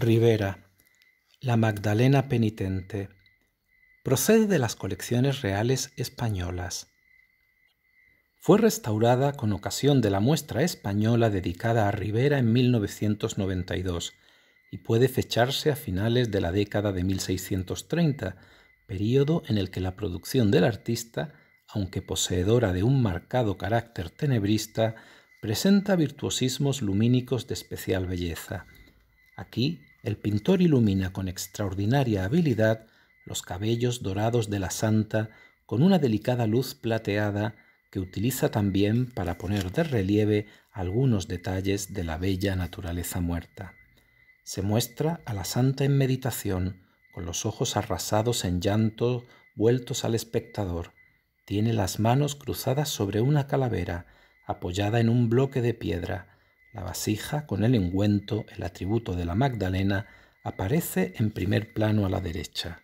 Rivera, La Magdalena Penitente, procede de las colecciones reales españolas. Fue restaurada con ocasión de la muestra española dedicada a Rivera en 1992 y puede fecharse a finales de la década de 1630, periodo en el que la producción del artista, aunque poseedora de un marcado carácter tenebrista, presenta virtuosismos lumínicos de especial belleza. Aquí el pintor ilumina con extraordinaria habilidad los cabellos dorados de la santa con una delicada luz plateada que utiliza también para poner de relieve algunos detalles de la bella naturaleza muerta. Se muestra a la santa en meditación, con los ojos arrasados en llanto, vueltos al espectador. Tiene las manos cruzadas sobre una calavera, apoyada en un bloque de piedra, la vasija con el engüento, el atributo de la Magdalena, aparece en primer plano a la derecha.